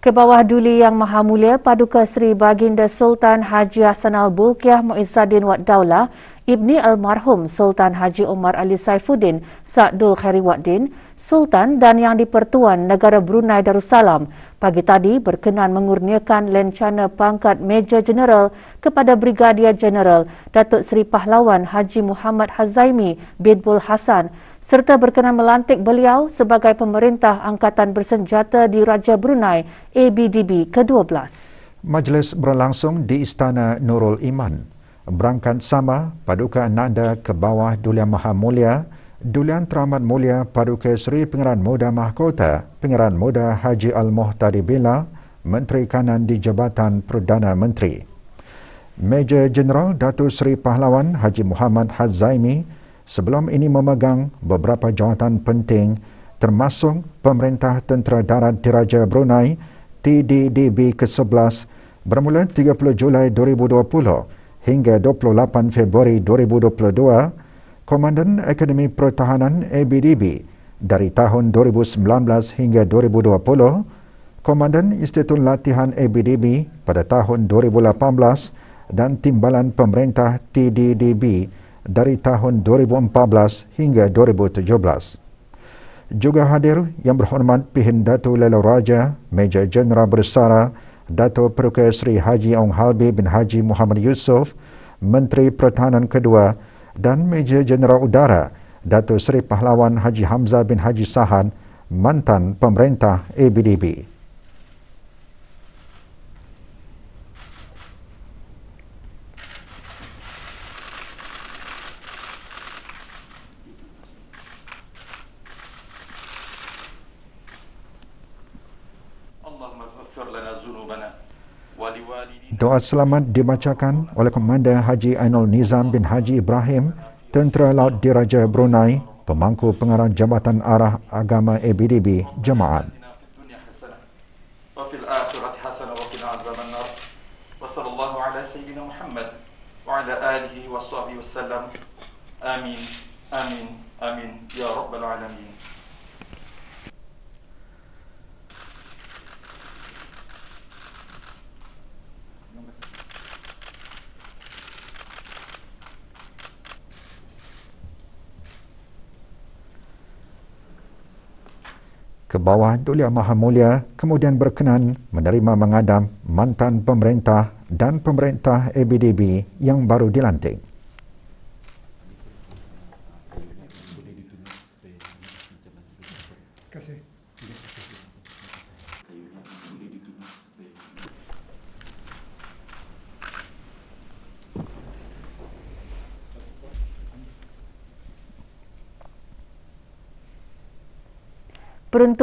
Ke bawah duli yang maha mulia Paduka Sri Baginda Sultan Haji Hassan Al-Bulkiah Muizzaddin Wat Daulah, Ibni Almarhum Sultan Haji Omar Ali Saifuddin Sa'dul Khairi Waddin, Sultan dan Yang Dipertuan Negara Brunei Darussalam pagi tadi berkenan mengurniakan lencana pangkat Meja General kepada Brigadier General Datuk Seri Pahlawan Haji Muhammad Hazaimi Bidbul Hassan serta berkenan melantik beliau sebagai pemerintah angkatan bersenjata di Raja Brunei ABDB ke-12. Majlis berlangsung di Istana Nurul Iman. Berangkat sama Paduka Nanda ke bawah Dulia Maha Mulia, Dulian Teramat Mulia Paduka Seri Pengeran Muda Mahkota, Pengeran Muda Haji Al-Muhtadi Bila, Menteri Kanan di Jabatan Perdana Menteri. Major General Datuk Seri Pahlawan Haji Muhammad Hazaimi sebelum ini memegang beberapa jawatan penting termasuk Pemerintah Tentera Darat Diraja Brunei TDDB ke-11 bermula 30 Julai 2020 hingga 28 Februari 2022 Komandan Akademi Pertahanan ABDB dari tahun 2019 hingga 2020 Komandan Institut Latihan ABDB pada tahun 2018 dan Timbalan Pemerintah TDDB dari tahun 2014 hingga 2017. Juga hadir yang berhormat Pihin Datu Lelo Raja, Meja Jenderal Bersara, Datu Perukai Sri Haji Ong Halbi bin Haji Muhammad Yusof, Menteri Pertahanan Kedua dan Meja Jenderal Udara, Datu Sri Pahlawan Haji Hamzah bin Haji Sahan, mantan pemerintah ABDB. doa selamat dibacakan oleh Komander Haji Ainul Nizam bin Haji Ibrahim, Tentera Laut Diraja Brunei, Pemangku Pengarah Jabatan Arah Agama ABDB, Jemaat. Amin. Amin. Amin. Ya Rabbal Alamin. ke bawah Duli Yang Maha Mulia kemudian berkenan menerima mengadam mantan pemerintah dan pemerintah ABDB yang baru dilantik.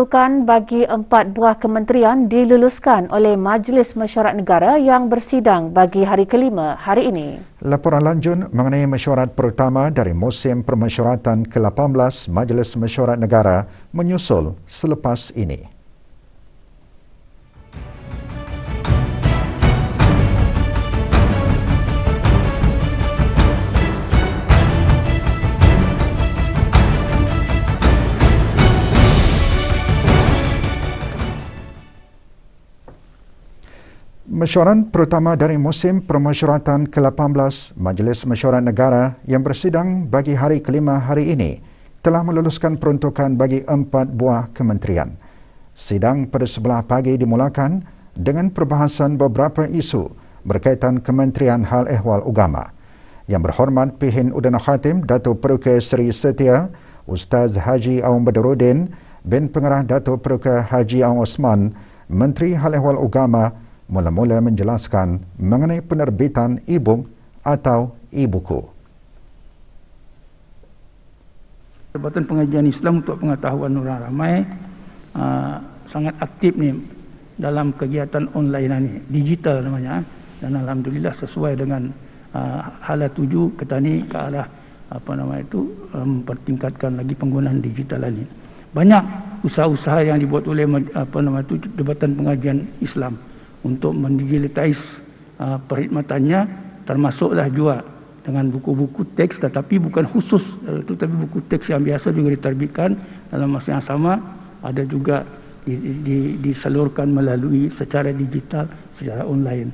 peruntukan bagi empat buah kementerian diluluskan oleh Majlis Mesyuarat Negara yang bersidang bagi hari kelima hari ini. Laporan lanjut mengenai mesyuarat pertama dari musim permesyuaratan ke-18 Majlis Mesyuarat Negara menyusul selepas ini. Mesyuarat pertama dari musim permesyuaratan ke-18 Majlis Mesyuarat Negara yang bersidang bagi hari kelima hari ini telah meluluskan peruntukan bagi empat buah kementerian. Sidang pada sebelah pagi dimulakan dengan perbahasan beberapa isu berkaitan Kementerian Hal Ehwal Ugama. Yang berhormat Pihin Udana Khatim Datuk Peruka Seri Setia Ustaz Haji Aung Badarudin bin Pengarah Datuk Peruka Haji Aung Osman Menteri Hal Ehwal Ugama Ugama mula-mula menjelaskan mengenai penerbitan e-book atau e-buku. Jabatan Pengajian Islam untuk Pengetahuan Orang Ramai uh, sangat aktif ni dalam kegiatan online ini, digital namanya. Ah. Dan Alhamdulillah sesuai dengan uh, hala tuju kita ni ke arah apa nama itu mempertingkatkan um, lagi penggunaan digital ini. Banyak usaha-usaha yang dibuat oleh apa nama itu debatan Pengajian Islam untuk mendigitalis uh, perkhidmatannya termasuklah juga dengan buku-buku teks tetapi bukan khusus itu eh, tapi buku teks yang biasa juga diterbitkan dalam masa yang sama ada juga di, di, disalurkan melalui secara digital secara online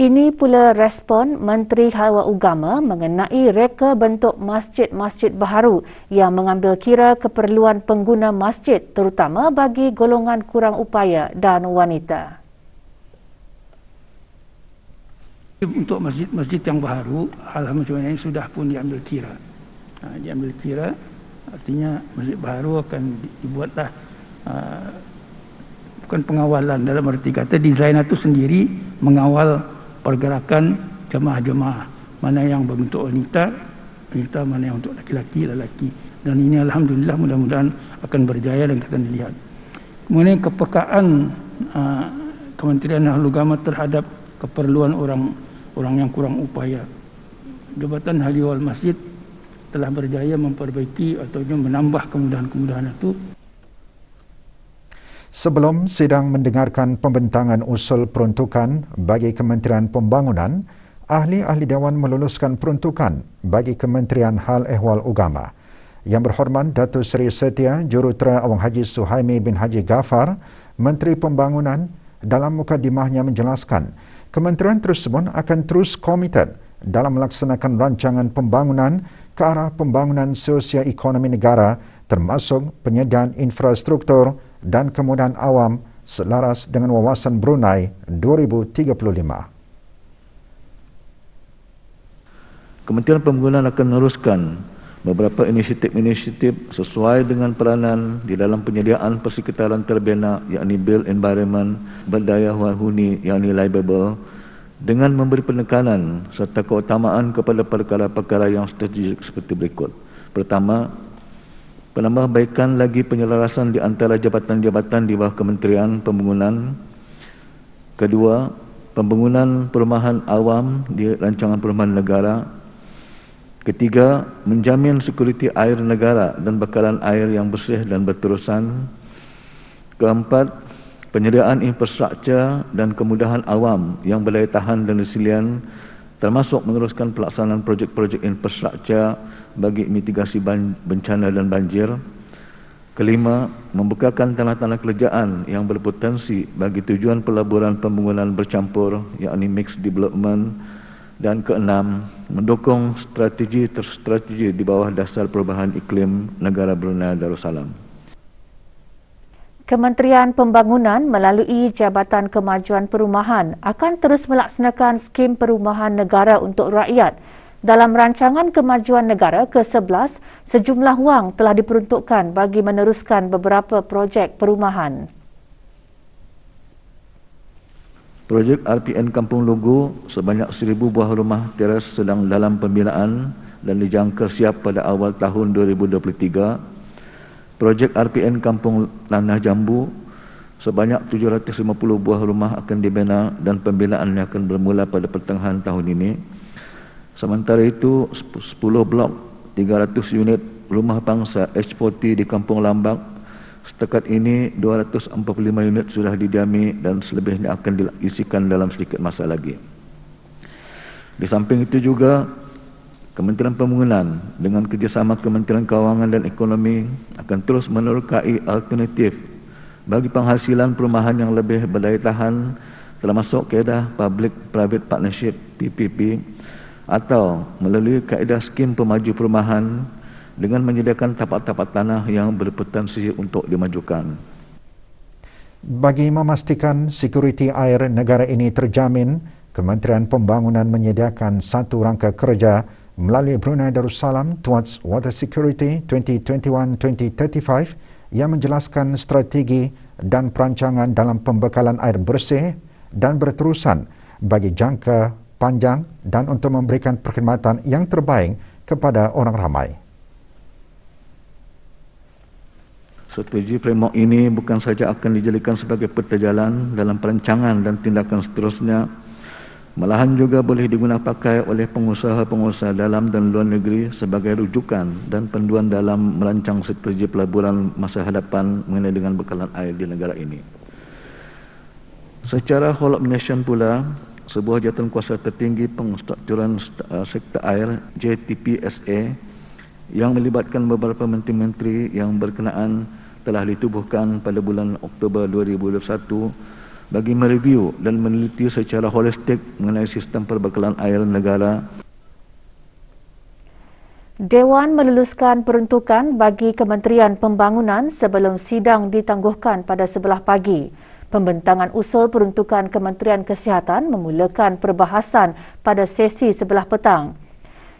ini pula respon Menteri Hawa Ugama mengenai reka bentuk masjid-masjid baharu yang mengambil kira keperluan pengguna masjid terutama bagi golongan kurang upaya dan wanita. Untuk masjid-masjid yang baharu, hal macam ini sudah pun diambil kira. Ha, diambil kira, artinya masjid baharu akan dibuatlah ha, bukan pengawalan dalam arti kata desainer itu sendiri mengawal pergerakan jemaah-jemaah mana yang berbentuk wanita wanita mana yang untuk laki-laki lelaki dan ini alhamdulillah mudah-mudahan akan berjaya dan akan dilihat kemudian kepekaan uh, Kementerian Ahli Agama terhadap keperluan orang orang yang kurang upaya Jabatan Haliwal Masjid telah berjaya memperbaiki ataupun menambah kemudahan-kemudahan itu sebelum sedang mendengarkan pembentangan usul peruntukan bagi Kementerian Pembangunan, ahli-ahli dewan meluluskan peruntukan bagi Kementerian Hal Ehwal Ugama. Yang berhormat Datuk Seri Setia Jurutera Awang Haji Suhaimi bin Haji Gafar, Menteri Pembangunan dalam muka dimahnya menjelaskan, Kementerian tersebut akan terus komited dalam melaksanakan rancangan pembangunan ke arah pembangunan sosial ekonomi negara termasuk penyediaan infrastruktur, dan kemudahan awam selaras dengan wawasan Brunei 2035. Kementerian Pembangunan akan meneruskan beberapa inisiatif-inisiatif sesuai dengan peranan di dalam penyediaan persekitaran terbina yakni built environment berdaya huni yakni livable dengan memberi penekanan serta keutamaan kepada perkara-perkara yang strategik seperti berikut. Pertama, penambahbaikan lagi penyelarasan di antara jabatan-jabatan di bawah Kementerian Pembangunan. Kedua, pembangunan perumahan awam di rancangan perumahan negara. Ketiga, menjamin sekuriti air negara dan bekalan air yang bersih dan berterusan. Keempat, penyediaan infrastruktur dan kemudahan awam yang berdaya tahan dan resilient termasuk meneruskan pelaksanaan projek-projek infrastruktur bagi mitigasi bencana dan banjir. Kelima, membukakan tanah-tanah kerjaan yang berpotensi bagi tujuan pelaburan pembangunan bercampur yakni mixed development dan keenam, mendukung strategi terstrategi di bawah dasar perubahan iklim negara Brunei Darussalam. Kementerian Pembangunan melalui Jabatan Kemajuan Perumahan akan terus melaksanakan skim perumahan negara untuk rakyat. Dalam rancangan kemajuan negara ke-11, sejumlah wang telah diperuntukkan bagi meneruskan beberapa projek perumahan. Projek RPN Kampung Logo sebanyak 1,000 buah rumah teras sedang dalam pembinaan dan dijangka siap pada awal tahun Projek RPN Kampung Tanah Jambu sebanyak 750 buah rumah akan dibina dan pembinaannya akan bermula pada pertengahan tahun ini. Sementara itu 10 blok 300 unit rumah pangsa H40 di Kampung Lambak setakat ini 245 unit sudah didiami dan selebihnya akan diisikan dalam sedikit masa lagi. Di samping itu juga Kementerian Pembangunan dengan kerjasama Kementerian Kewangan dan Ekonomi akan terus menerokai alternatif bagi penghasilan perumahan yang lebih berdaya tahan termasuk kaedah Public Private Partnership PPP atau melalui kaedah skim pemaju perumahan dengan menyediakan tapak-tapak tanah yang berpotensi untuk dimajukan. Bagi memastikan sekuriti air negara ini terjamin, Kementerian Pembangunan menyediakan satu rangka kerja melalui Brunei Darussalam Towards Water Security 2021-2035 yang menjelaskan strategi dan perancangan dalam pembekalan air bersih dan berterusan bagi jangka panjang dan untuk memberikan perkhidmatan yang terbaik kepada orang ramai. Strategi framework ini bukan saja akan dijadikan sebagai peta jalan dalam perancangan dan tindakan seterusnya Malahan juga boleh digunapakai oleh pengusaha-pengusaha dalam dan luar negeri sebagai rujukan dan panduan dalam merancang strategi pelaburan masa hadapan mengenai dengan bekalan air di negara ini. Secara whole nation pula, sebuah jawatan kuasa tertinggi pengstrukturan eh, sektor air JTPSA yang melibatkan beberapa menteri-menteri yang berkenaan telah ditubuhkan pada bulan Oktober 2021 bagi mereview dan meneliti secara holistik mengenai sistem perbekalan air negara. Dewan meluluskan peruntukan bagi Kementerian Pembangunan sebelum sidang ditangguhkan pada sebelah pagi. Pembentangan usul peruntukan Kementerian Kesihatan memulakan perbahasan pada sesi sebelah petang.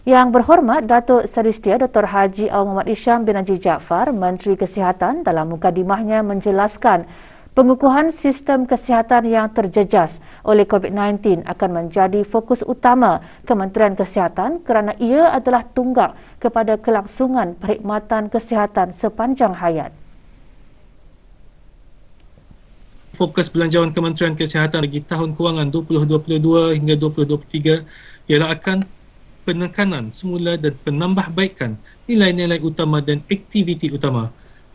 Yang berhormat Datuk Seri Setia Dr. Haji Al Muhammad Isham bin Haji Jaafar, Menteri Kesihatan dalam mukadimahnya menjelaskan Pengukuhan sistem kesihatan yang terjejas oleh COVID-19 akan menjadi fokus utama Kementerian Kesihatan kerana ia adalah tunggak kepada kelangsungan perkhidmatan kesihatan sepanjang hayat. Fokus belanjawan Kementerian Kesihatan bagi tahun kewangan 2022 hingga 2023 ialah akan penekanan semula dan penambahbaikan nilai-nilai utama dan aktiviti utama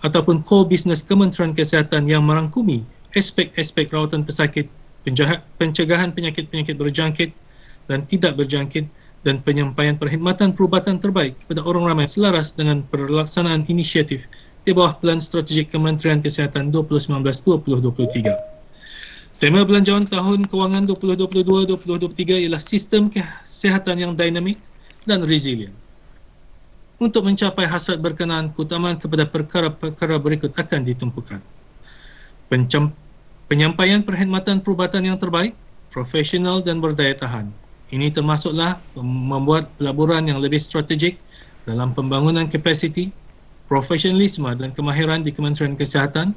ataupun core business Kementerian Kesihatan yang merangkumi aspek-aspek rawatan pesakit, penjahat, pencegahan penyakit-penyakit berjangkit dan tidak berjangkit dan penyampaian perkhidmatan perubatan terbaik kepada orang ramai selaras dengan perlaksanaan inisiatif di bawah Plan Strategik Kementerian Kesihatan 2019-2023. Tema belanjawan tahun kewangan 2022-2023 ialah sistem kesihatan yang dinamik dan resilient untuk mencapai hasrat berkenaan, keutamaan kepada perkara-perkara berikut akan ditumpukan Pencem- penyampaian perkhidmatan perubatan yang terbaik profesional dan berdaya tahan ini termasuklah membuat pelaburan yang lebih strategik dalam pembangunan kapasiti profesionalisme dan kemahiran di Kementerian Kesihatan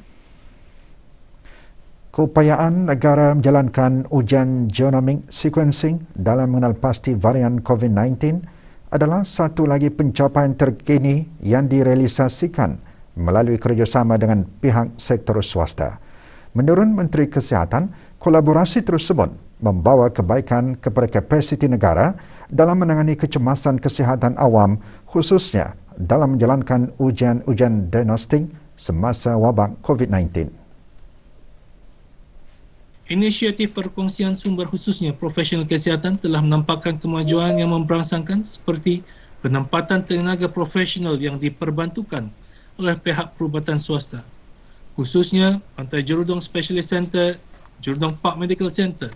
Keupayaan negara menjalankan ujian genomic sequencing dalam mengenal pasti varian COVID-19 adalah satu lagi pencapaian terkini yang direalisasikan melalui kerjasama dengan pihak sektor swasta. Menurut Menteri Kesihatan, kolaborasi tersebut membawa kebaikan kepada kapasiti negara dalam menangani kecemasan kesihatan awam khususnya dalam menjalankan ujian-ujian diagnostik semasa wabak COVID-19. Inisiatif perkongsian sumber khususnya profesional kesihatan telah menampakkan kemajuan yang memperangsangkan seperti penempatan tenaga profesional yang diperbantukan oleh pihak perubatan swasta. Khususnya Pantai Jurudong Specialist Center, Jurudong Park Medical Center,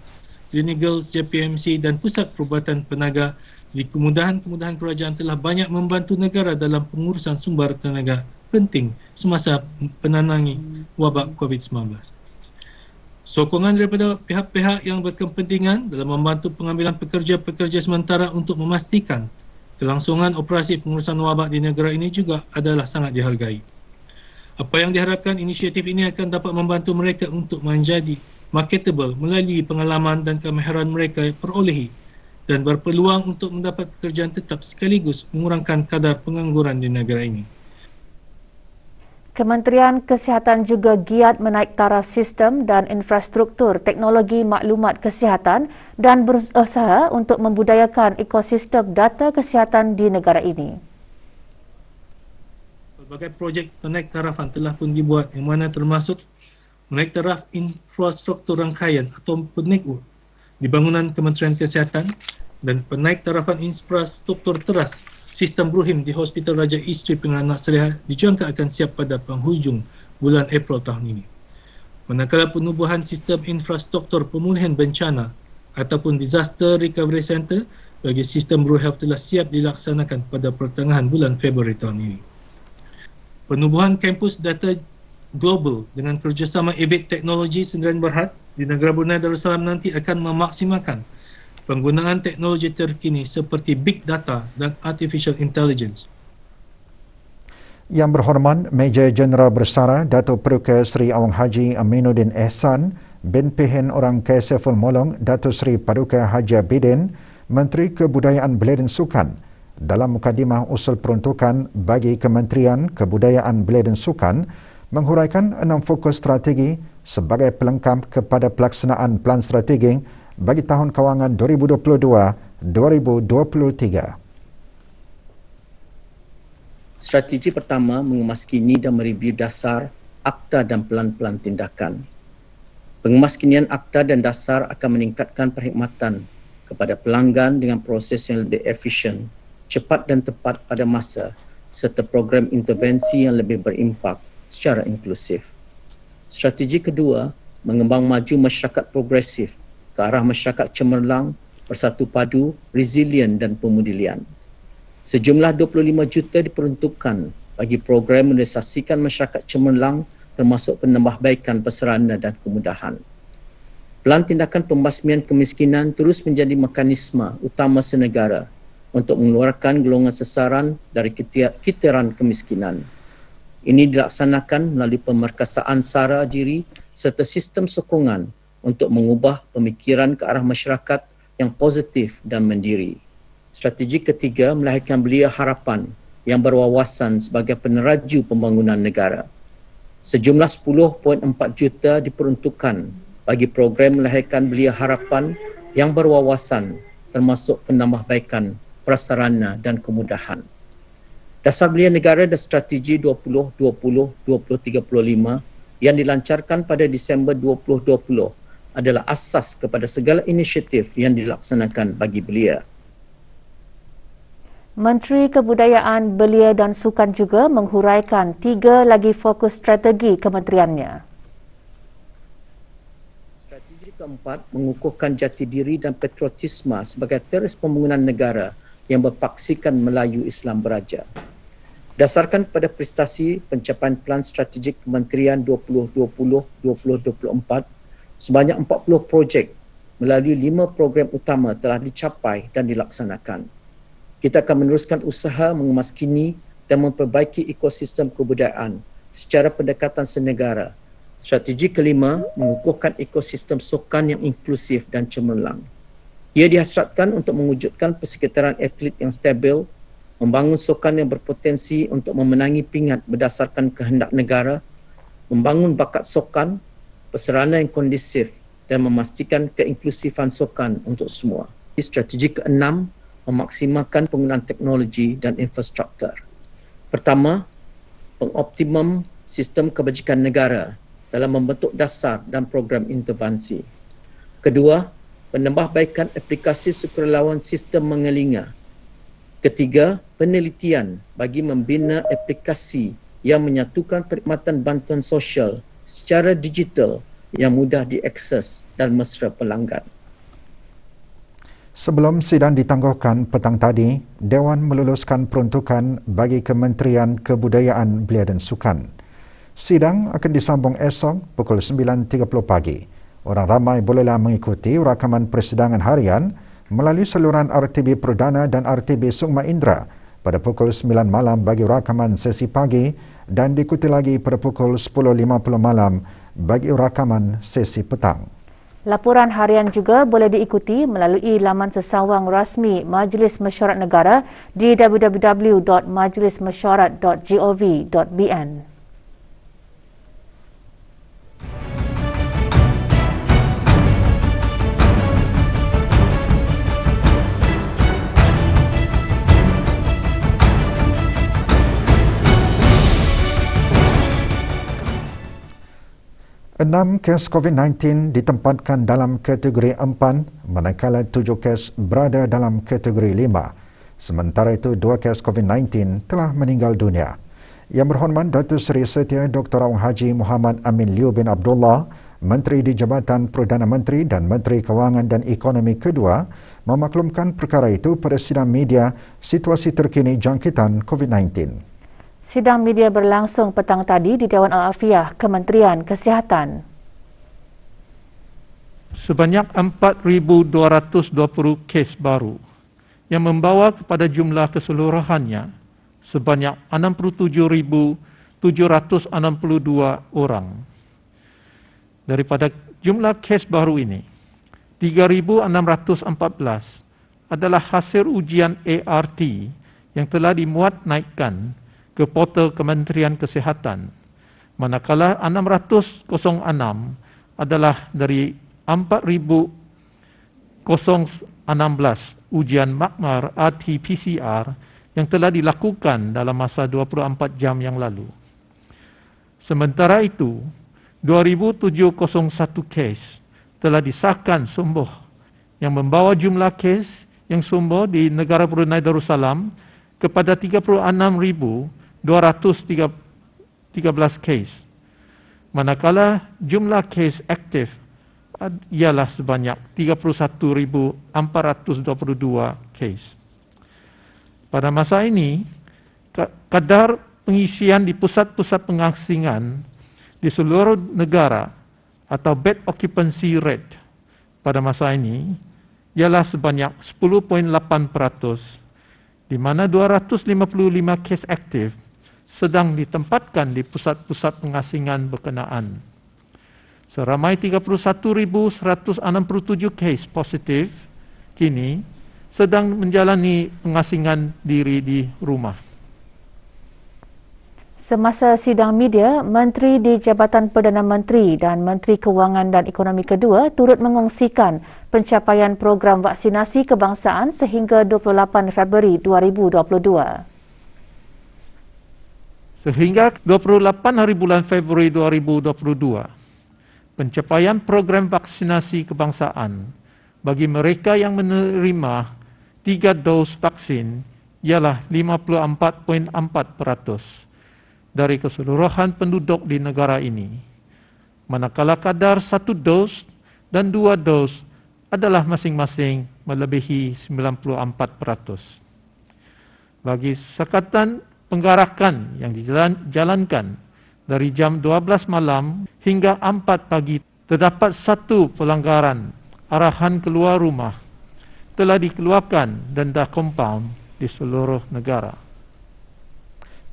Clinic Girls JPMC dan Pusat Perubatan Penaga di kemudahan-kemudahan kerajaan telah banyak membantu negara dalam pengurusan sumber tenaga penting semasa penanangi wabak COVID-19. Sokongan daripada pihak-pihak yang berkepentingan dalam membantu pengambilan pekerja-pekerja sementara untuk memastikan kelangsungan operasi pengurusan wabak di negara ini juga adalah sangat dihargai. Apa yang diharapkan inisiatif ini akan dapat membantu mereka untuk menjadi marketable melalui pengalaman dan kemahiran mereka perolehi dan berpeluang untuk mendapat pekerjaan tetap sekaligus mengurangkan kadar pengangguran di negara ini. Kementerian Kesihatan juga giat menaik taraf sistem dan infrastruktur teknologi maklumat kesihatan dan berusaha untuk membudayakan ekosistem data kesihatan di negara ini. Pelbagai projek menaik tarafan telah pun dibuat yang mana termasuk menaik taraf infrastruktur rangkaian atau network di bangunan Kementerian Kesihatan dan penaik tarafan infrastruktur teras sistem Bruhim di Hospital Raja Isteri Pengarah Nasriah dijangka akan siap pada penghujung bulan April tahun ini. Manakala penubuhan sistem infrastruktur pemulihan bencana ataupun Disaster Recovery Center bagi sistem Blue Health telah siap dilaksanakan pada pertengahan bulan Februari tahun ini. Penubuhan kampus data global dengan kerjasama Ebit Technology Sendirian Berhad di negara Brunei Darussalam nanti akan memaksimalkan penggunaan teknologi terkini seperti big data dan artificial intelligence. Yang berhormat Major Jeneral Bersara Datuk Peruka Sri Awang Haji Aminuddin Ehsan bin Pehen Orang Kesefun Molong Datuk Sri Paduka Haji Abidin Menteri Kebudayaan Belia dan Sukan dalam mukadimah usul peruntukan bagi Kementerian Kebudayaan Belia dan Sukan menghuraikan enam fokus strategi sebagai pelengkap kepada pelaksanaan plan strategik bagi tahun kewangan 2022-2023. Strategi pertama mengemaskini dan mereview dasar, akta dan pelan-pelan tindakan. Pengemaskinian akta dan dasar akan meningkatkan perkhidmatan kepada pelanggan dengan proses yang lebih efisien, cepat dan tepat pada masa serta program intervensi yang lebih berimpak secara inklusif. Strategi kedua, mengembang maju masyarakat progresif ke arah masyarakat cemerlang, bersatu padu, resilient dan pemudilian. Sejumlah 25 juta diperuntukkan bagi program menesasikan masyarakat cemerlang termasuk penambahbaikan peserana dan kemudahan. Pelan tindakan pembasmian kemiskinan terus menjadi mekanisme utama senegara untuk mengeluarkan golongan sesaran dari kiteran kemiskinan. Ini dilaksanakan melalui pemerkasaan sara diri serta sistem sokongan untuk mengubah pemikiran ke arah masyarakat yang positif dan mandiri. Strategi ketiga melahirkan belia harapan yang berwawasan sebagai peneraju pembangunan negara. Sejumlah 10.4 juta diperuntukkan bagi program melahirkan belia harapan yang berwawasan termasuk penambahbaikan prasarana dan kemudahan. Dasar belia negara dan strategi 2020-2035 yang dilancarkan pada Disember 2020 adalah asas kepada segala inisiatif yang dilaksanakan bagi belia. Menteri Kebudayaan Belia dan Sukan juga menghuraikan tiga lagi fokus strategi kementeriannya. Strategi keempat mengukuhkan jati diri dan patriotisme sebagai teres pembangunan negara yang berpaksikan Melayu Islam Beraja. Dasarkan pada prestasi pencapaian Plan Strategik Kementerian 2020-2024, sebanyak 40 projek melalui lima program utama telah dicapai dan dilaksanakan. Kita akan meneruskan usaha mengemaskini dan memperbaiki ekosistem kebudayaan secara pendekatan senegara. Strategi kelima, mengukuhkan ekosistem sokan yang inklusif dan cemerlang. Ia dihasratkan untuk mewujudkan persekitaran atlet yang stabil, membangun sokan yang berpotensi untuk memenangi pingat berdasarkan kehendak negara, membangun bakat sokan peserana yang kondisif dan memastikan keinklusifan sokan untuk semua. Strategi keenam, memaksimalkan penggunaan teknologi dan infrastruktur. Pertama, pengoptimum sistem kebajikan negara dalam membentuk dasar dan program intervensi. Kedua, penambahbaikan aplikasi sukarelawan sistem mengelinga. Ketiga, penelitian bagi membina aplikasi yang menyatukan perkhidmatan bantuan sosial secara digital yang mudah diakses dan mesra pelanggan. Sebelum sidang ditangguhkan petang tadi, Dewan meluluskan peruntukan bagi Kementerian Kebudayaan Belia dan Sukan. Sidang akan disambung esok pukul 9.30 pagi. Orang ramai bolehlah mengikuti rakaman persidangan harian melalui saluran RTB Perdana dan RTB Sungma Indra pada pukul 9 malam bagi rakaman sesi pagi dan diikuti lagi pada pukul 10.50 malam bagi rakaman sesi petang. Laporan harian juga boleh diikuti melalui laman sesawang rasmi Majlis Mesyuarat Negara di www.majlismesyuarat.gov.bn. Enam kes COVID-19 ditempatkan dalam kategori empan manakala tujuh kes berada dalam kategori lima. Sementara itu, dua kes COVID-19 telah meninggal dunia. Yang berhormat Datuk Seri Setia Dr. Aung Haji Muhammad Amin Liu bin Abdullah, Menteri di Jabatan Perdana Menteri dan Menteri Kewangan dan Ekonomi Kedua memaklumkan perkara itu pada sidang media situasi terkini jangkitan COVID-19 sidang media berlangsung petang tadi di Dewan Al-Afiah Kementerian Kesihatan. Sebanyak 4,220 kes baru yang membawa kepada jumlah keseluruhannya sebanyak 67,762 orang. Daripada jumlah kes baru ini, 3,614 adalah hasil ujian ART yang telah dimuat naikkan ke portal Kementerian Kesihatan. Manakala 606 adalah dari 4016 ujian makmar RT-PCR yang telah dilakukan dalam masa 24 jam yang lalu. Sementara itu, 2701 kes telah disahkan sembuh yang membawa jumlah kes yang sembuh di negara Brunei Darussalam kepada 213 kes. Manakala jumlah kes aktif ialah sebanyak 31,422 kes. Pada masa ini, kadar pengisian di pusat-pusat pengasingan di seluruh negara atau bed occupancy rate pada masa ini ialah sebanyak 10.8% di mana 255 kes aktif sedang ditempatkan di pusat-pusat pengasingan berkenaan. Seramai 31,167 kes positif kini sedang menjalani pengasingan diri di rumah. Semasa sidang media, Menteri di Jabatan Perdana Menteri dan Menteri Kewangan dan Ekonomi Kedua turut mengongsikan pencapaian program vaksinasi kebangsaan sehingga 28 Februari 2022. Sehingga 28 hari bulan Februari 2022, pencapaian program vaksinasi kebangsaan bagi mereka yang menerima tiga dos vaksin ialah 54.4 peratus dari keseluruhan penduduk di negara ini. Manakala kadar satu dos dan dua dos adalah masing-masing melebihi 94 peratus. Bagi sekatan penggarakan yang dijalankan dari jam 12 malam hingga 4 pagi terdapat satu pelanggaran arahan keluar rumah telah dikeluarkan dan dah compound di seluruh negara.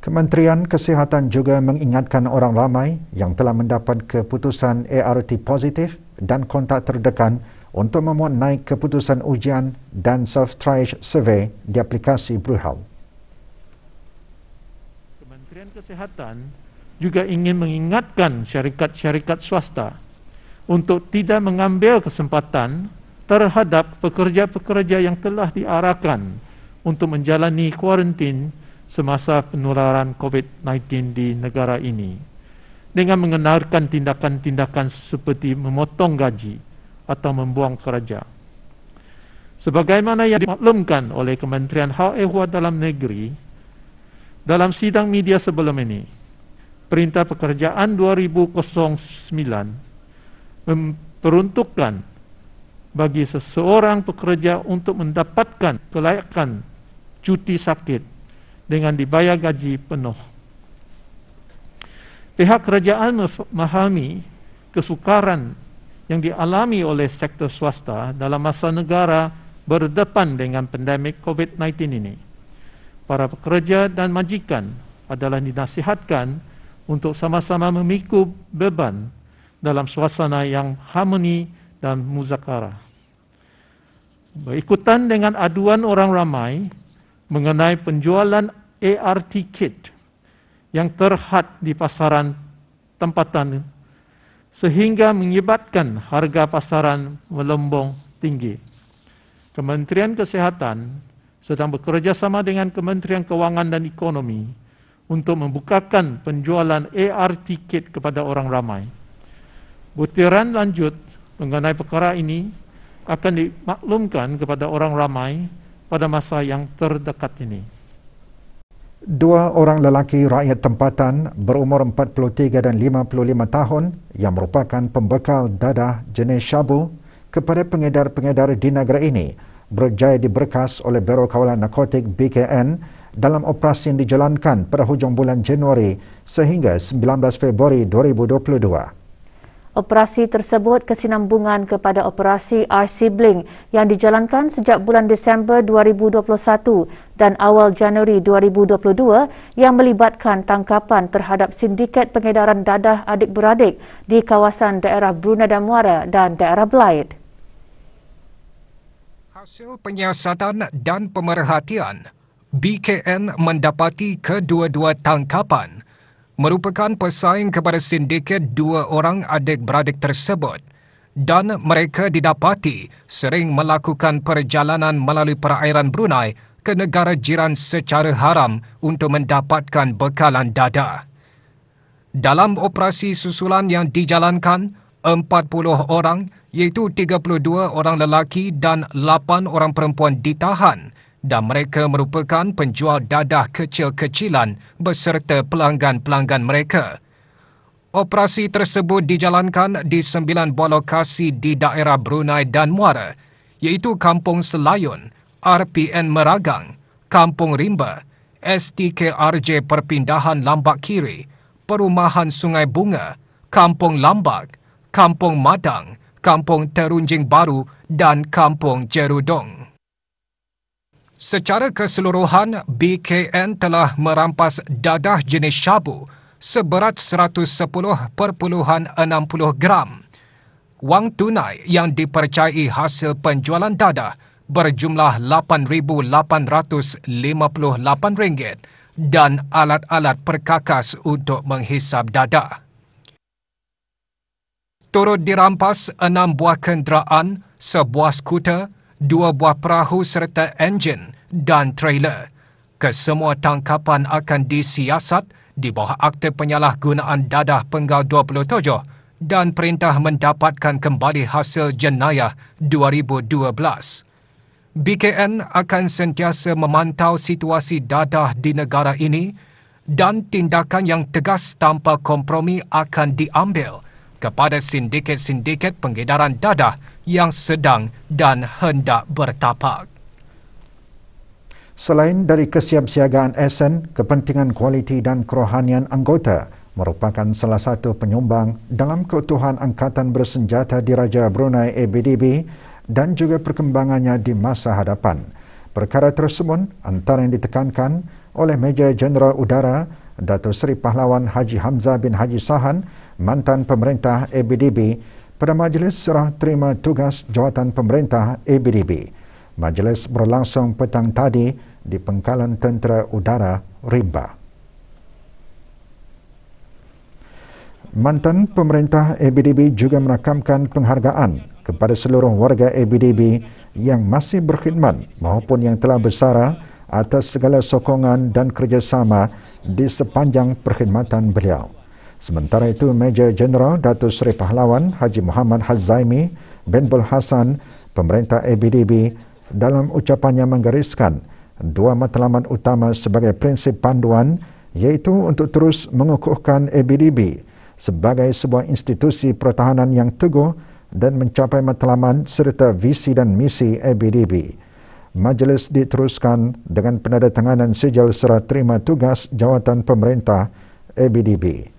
Kementerian Kesihatan juga mengingatkan orang ramai yang telah mendapat keputusan ART positif dan kontak terdekat untuk memuat naik keputusan ujian dan self-triage survey di aplikasi BruHealth. Kementerian Kesihatan juga ingin mengingatkan syarikat-syarikat swasta untuk tidak mengambil kesempatan terhadap pekerja-pekerja yang telah diarahkan untuk menjalani kuarantin semasa penularan COVID-19 di negara ini dengan mengenarkan tindakan-tindakan seperti memotong gaji atau membuang kerja. Sebagaimana yang dimaklumkan oleh Kementerian Hal Ehwal Dalam Negeri, dalam sidang media sebelum ini perintah pekerjaan 2009 memperuntukkan bagi seseorang pekerja untuk mendapatkan kelayakan cuti sakit dengan dibayar gaji penuh pihak kerajaan memahami kesukaran yang dialami oleh sektor swasta dalam masa negara berdepan dengan pandemik COVID-19 ini para pekerja dan majikan adalah dinasihatkan untuk sama-sama memikul beban dalam suasana yang harmoni dan muzakarah. Berikutan dengan aduan orang ramai mengenai penjualan ART kit yang terhad di pasaran tempatan sehingga menyebabkan harga pasaran melembung tinggi. Kementerian Kesehatan sedang bekerjasama dengan Kementerian Kewangan dan Ekonomi untuk membukakan penjualan AR tiket kepada orang ramai. Butiran lanjut mengenai perkara ini akan dimaklumkan kepada orang ramai pada masa yang terdekat ini. Dua orang lelaki rakyat tempatan berumur 43 dan 55 tahun yang merupakan pembekal dadah jenis syabu kepada pengedar-pengedar di negara ini berjaya diberkas oleh Biro Kawalan Narkotik BKN dalam operasi yang dijalankan pada hujung bulan Januari sehingga 19 Februari 2022. Operasi tersebut kesinambungan kepada operasi iSibling yang dijalankan sejak bulan Disember 2021 dan awal Januari 2022 yang melibatkan tangkapan terhadap sindiket pengedaran dadah adik-beradik di kawasan daerah Brunei dan Muara dan daerah Belait. Hasil penyiasatan dan pemerhatian, BKN mendapati kedua-dua tangkapan merupakan pesaing kepada sindiket dua orang adik-beradik tersebut dan mereka didapati sering melakukan perjalanan melalui perairan Brunei ke negara jiran secara haram untuk mendapatkan bekalan dada. Dalam operasi susulan yang dijalankan, 40 orang iaitu 32 orang lelaki dan 8 orang perempuan ditahan dan mereka merupakan penjual dadah kecil-kecilan beserta pelanggan-pelanggan mereka. Operasi tersebut dijalankan di sembilan buah lokasi di daerah Brunei dan Muara iaitu Kampung Selayun, RPN Meragang, Kampung Rimba, STKRJ Perpindahan Lambak Kiri, Perumahan Sungai Bunga, Kampung Lambak, Kampung Madang, Kampung Terunjing Baru dan Kampung Jerudong. Secara keseluruhan, BKN telah merampas dadah jenis syabu seberat 110.60 gram. Wang tunai yang dipercayai hasil penjualan dadah berjumlah RM8,858 dan alat-alat perkakas untuk menghisap dadah. Turut dirampas enam buah kenderaan, sebuah skuter, dua buah perahu serta enjin dan trailer. Kesemua tangkapan akan disiasat di bawah Akta Penyalahgunaan Dadah Penggal 27 dan Perintah Mendapatkan Kembali Hasil Jenayah 2012. BKN akan sentiasa memantau situasi dadah di negara ini dan tindakan yang tegas tanpa kompromi akan diambil – kepada sindiket-sindiket pengedaran dadah yang sedang dan hendak bertapak. Selain dari kesiapsiagaan esen, kepentingan kualiti dan kerohanian anggota merupakan salah satu penyumbang dalam keutuhan Angkatan Bersenjata di Raja Brunei ABDB dan juga perkembangannya di masa hadapan. Perkara tersebut antara yang ditekankan oleh Meja Jeneral Udara Dato' Seri Pahlawan Haji Hamzah bin Haji Sahan mantan pemerintah ABDB pada majlis serah terima tugas jawatan pemerintah ABDB. Majlis berlangsung petang tadi di pengkalan tentera udara Rimba. Mantan pemerintah ABDB juga merakamkan penghargaan kepada seluruh warga ABDB yang masih berkhidmat maupun yang telah bersara atas segala sokongan dan kerjasama di sepanjang perkhidmatan beliau. Sementara itu, Major Jeneral Dato Seri Pahlawan Haji Muhammad Hazaimi bin Bul Hasan, pemerintah ABDB dalam ucapannya menggariskan dua matlamat utama sebagai prinsip panduan iaitu untuk terus mengukuhkan ABDB sebagai sebuah institusi pertahanan yang teguh dan mencapai matlamat serta visi dan misi ABDB. Majlis diteruskan dengan penandatanganan sijil serah terima tugas jawatan pemerintah ABDB.